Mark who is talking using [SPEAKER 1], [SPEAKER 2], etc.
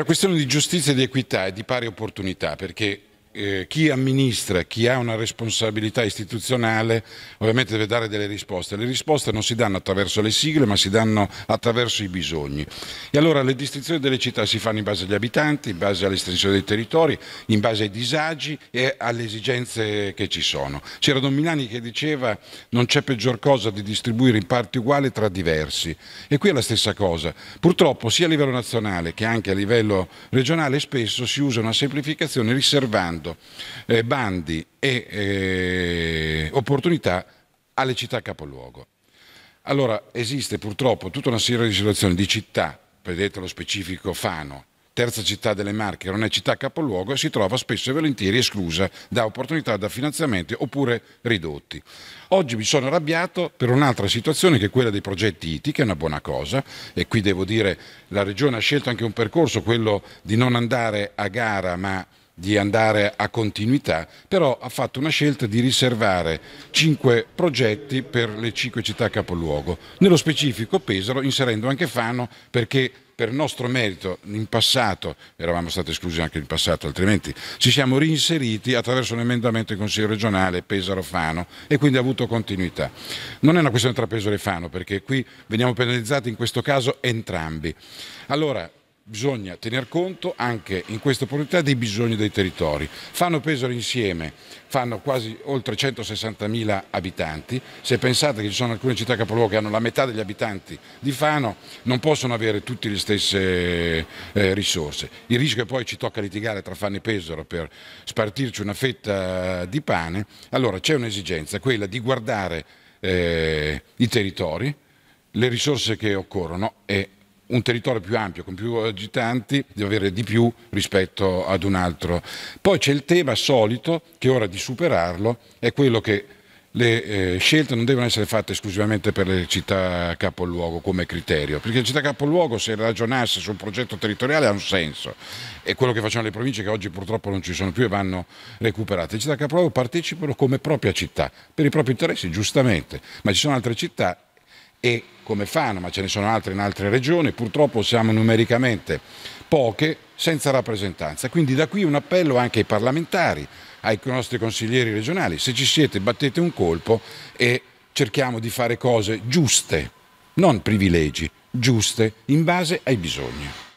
[SPEAKER 1] Una questione di giustizia, di equità e di pari opportunità, perché eh, chi amministra, chi ha una responsabilità istituzionale ovviamente deve dare delle risposte. Le risposte non si danno attraverso le sigle ma si danno attraverso i bisogni. E allora le distinzioni delle città si fanno in base agli abitanti, in base all'estensione dei territori, in base ai disagi e alle esigenze che ci sono. C'era Don Milani che diceva non c'è peggior cosa di distribuire in parti uguali tra diversi e qui è la stessa cosa. Purtroppo sia a livello nazionale che anche a livello regionale spesso si usa una semplificazione riservando dando eh, bandi e eh, opportunità alle città capoluogo. Allora esiste purtroppo tutta una serie di situazioni di città, vedete lo specifico Fano, terza città delle Marche, non è città capoluogo, e si trova spesso e volentieri esclusa da opportunità, da finanziamenti oppure ridotti. Oggi mi sono arrabbiato per un'altra situazione che è quella dei progetti ITI, che è una buona cosa e qui devo dire la Regione ha scelto anche un percorso, quello di non andare a gara ma di andare a continuità, però ha fatto una scelta di riservare cinque progetti per le cinque città capoluogo, nello specifico Pesaro, inserendo anche Fano perché per nostro merito in passato, eravamo stati esclusi anche in passato altrimenti, ci siamo reinseriti attraverso un emendamento del Consiglio regionale Pesaro-Fano e quindi ha avuto continuità. Non è una questione tra Pesaro e Fano perché qui veniamo penalizzati in questo caso entrambi. Allora, bisogna tener conto anche in questa opportunità dei bisogni dei territori. Fanno Pesaro insieme, fanno quasi oltre 160.000 abitanti, se pensate che ci sono alcune città capoluogo che hanno la metà degli abitanti di Fano, non possono avere tutte le stesse eh, risorse. Il rischio è che poi ci tocca litigare tra Fano e Pesaro per spartirci una fetta di pane, allora c'è un'esigenza, quella di guardare eh, i territori, le risorse che occorrono e un territorio più ampio, con più agitanti, deve avere di più rispetto ad un altro. Poi c'è il tema solito, che ora di superarlo, è quello che le eh, scelte non devono essere fatte esclusivamente per le città capoluogo come criterio, perché le città capoluogo se ragionasse su un progetto territoriale ha un senso, è quello che facciano le province che oggi purtroppo non ci sono più e vanno recuperate. Le città capoluogo partecipano come propria città, per i propri interessi giustamente, ma ci sono altre città e come Fano, ma ce ne sono altre in altre regioni, purtroppo siamo numericamente poche senza rappresentanza. Quindi da qui un appello anche ai parlamentari, ai nostri consiglieri regionali, se ci siete battete un colpo e cerchiamo di fare cose giuste, non privilegi, giuste, in base ai bisogni.